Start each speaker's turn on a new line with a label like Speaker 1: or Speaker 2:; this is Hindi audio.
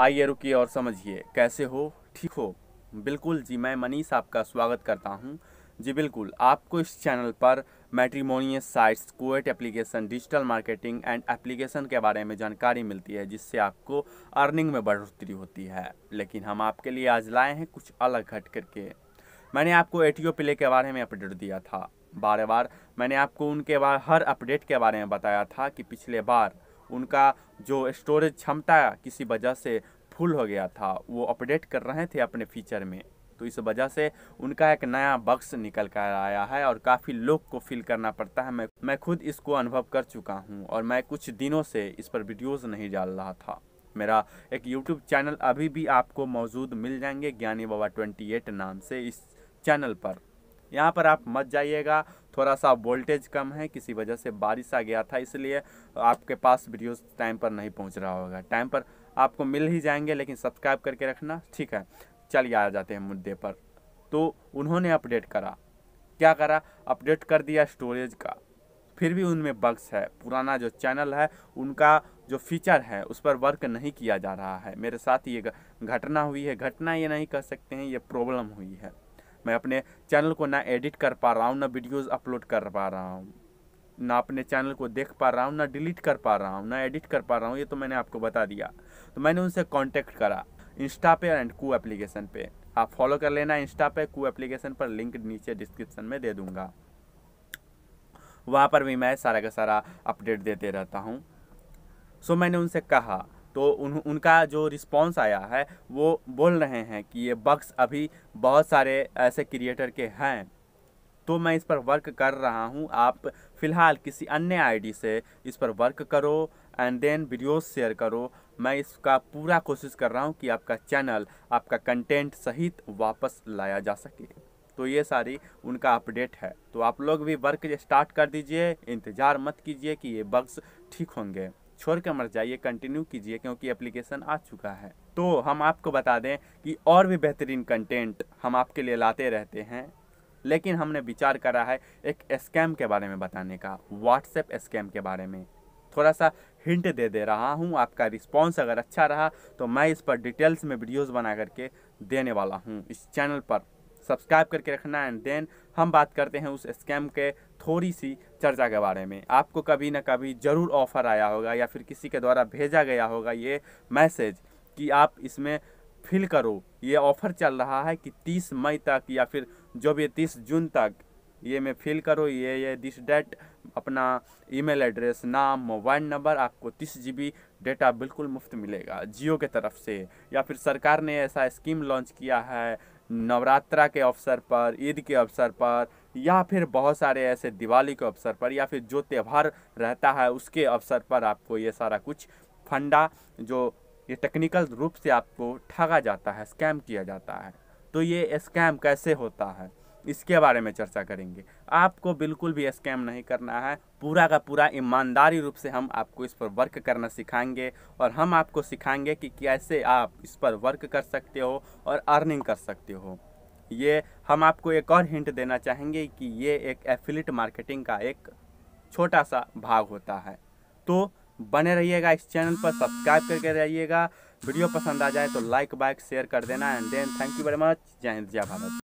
Speaker 1: आइए रुकिए और समझिए कैसे हो ठीक हो बिल्कुल जी मैं मनीष आपका स्वागत करता हूँ जी बिल्कुल आपको इस चैनल पर मैट्रीमोनियस साइट्स कोएट application digital marketing and application के बारे में जानकारी मिलती है जिससे आपको अर्निंग में बढ़ोतरी होती है लेकिन हम आपके लिए आज लाए हैं कुछ अलग हट करके मैंने आपको ए प्ले के बारे में अपडेट दिया था बार बार मैंने आपको उनके बार हर अपडेट के बारे में बताया था कि पिछले बार उनका जो स्टोरेज क्षमता किसी वजह से फुल हो गया था वो अपडेट कर रहे थे अपने फीचर में तो इस वजह से उनका एक नया बक्स निकल कर आया है और काफ़ी लोग को फील करना पड़ता है मैं मैं खुद इसको अनुभव कर चुका हूँ और मैं कुछ दिनों से इस पर वीडियोस नहीं डाल रहा था मेरा एक यूट्यूब चैनल अभी भी आपको मौजूद मिल जाएंगे ज्ञानी बाबा ट्वेंटी एट नाम से इस चैनल पर यहाँ पर आप मत जाइएगा थोड़ा सा वोल्टेज कम है किसी वजह से बारिश आ गया था इसलिए आपके पास वीडियो टाइम पर नहीं पहुंच रहा होगा टाइम पर आपको मिल ही जाएंगे लेकिन सब्सक्राइब करके रखना ठीक है चलिए आ जाते हैं मुद्दे पर तो उन्होंने अपडेट करा क्या करा अपडेट कर दिया स्टोरेज का फिर भी उनमें बग्स है पुराना जो चैनल है उनका जो फीचर है उस पर वर्क नहीं किया जा रहा है मेरे साथ ये घटना हुई है घटना ये नहीं कह सकते हैं ये प्रॉब्लम हुई है मैं अपने चैनल को ना एडिट कर पा रहा हूँ ना वीडियोज़ अपलोड कर पा रहा हूँ ना अपने चैनल को देख पा रहा हूँ ना डिलीट कर पा रहा हूँ ना एडिट कर पा रहा हूँ ये तो मैंने आपको बता दिया तो मैंने उनसे कॉन्टैक्ट करा इंस्टा पे एंड कू एप्लीकेशन पे आप फॉलो कर लेना इंस्टा पे कू एप्लीकेशन पर लिंक नीचे डिस्क्रिप्शन में दे दूँगा वहाँ पर भी मैं सारा का सारा अपडेट देते रहता हूँ सो मैंने उनसे कहा तो उन उनका जो रिस्पॉन्स आया है वो बोल रहे हैं कि ये बक्स अभी बहुत सारे ऐसे क्रिएटर के हैं तो मैं इस पर वर्क कर रहा हूँ आप फ़िलहाल किसी अन्य आईडी से इस पर वर्क करो एंड देन वीडियोस शेयर करो मैं इसका पूरा कोशिश कर रहा हूँ कि आपका चैनल आपका कंटेंट सहित वापस लाया जा सके तो ये सारी उनका अपडेट है तो आप लोग भी वर्क स्टार्ट कर दीजिए इंतज़ार मत कीजिए कि ये बग्स ठीक होंगे छोड़ के मर जाइए कंटिन्यू कीजिए क्योंकि एप्लीकेशन आ चुका है तो हम आपको बता दें कि और भी बेहतरीन कंटेंट हम आपके लिए लाते रहते हैं लेकिन हमने विचार करा है एक स्कैम के बारे में बताने का व्हाट्सएप स्कैम के बारे में थोड़ा सा हिंट दे दे रहा हूँ आपका रिस्पॉन्स अगर अच्छा रहा तो मैं इस पर डिटेल्स में वीडियोस बना करके देने वाला हूँ इस चैनल पर सब्सक्राइब करके रखना एंड देन हम बात करते हैं उस स्कैम के थोड़ी सी चर्चा के बारे में आपको कभी ना कभी ज़रूर ऑफ़र आया होगा या फिर किसी के द्वारा भेजा गया होगा ये मैसेज कि आप इसमें फिल करो ये ऑफ़र चल रहा है कि 30 मई तक या फिर जो भी 30 जून तक ये में फिल करो ये ये दिस डेट अपना ईमेल एड्रेस नाम मोबाइल नंबर आपको तीस जी डेटा बिल्कुल मुफ्त मिलेगा जियो के तरफ से या फिर सरकार ने ऐसा स्कीम लॉन्च किया है नवरात्रा के अवसर पर ईद के अवसर पर या फिर बहुत सारे ऐसे दिवाली के अवसर पर या फिर जो त्यौहार रहता है उसके अवसर पर आपको ये सारा कुछ फंडा जो ये टेक्निकल रूप से आपको ठगा जाता है स्कैम किया जाता है तो ये स्कैम कैसे होता है इसके बारे में चर्चा करेंगे आपको बिल्कुल भी स्कैम नहीं करना है पूरा का पूरा ईमानदारी रूप से हम आपको इस पर वर्क करना सिखाएंगे और हम आपको सिखाएंगे कि कैसे आप इस पर वर्क कर सकते हो और अर्निंग कर सकते हो ये हम आपको एक और हिंट देना चाहेंगे कि ये एक एफिलिट मार्केटिंग का एक छोटा सा भाग होता है तो बने रहिएगा इस चैनल पर सब्सक्राइब करके रहिएगा वीडियो पसंद आ जाए तो लाइक बाइक शेयर कर देना and then thank you very much Jai Hind जय भारत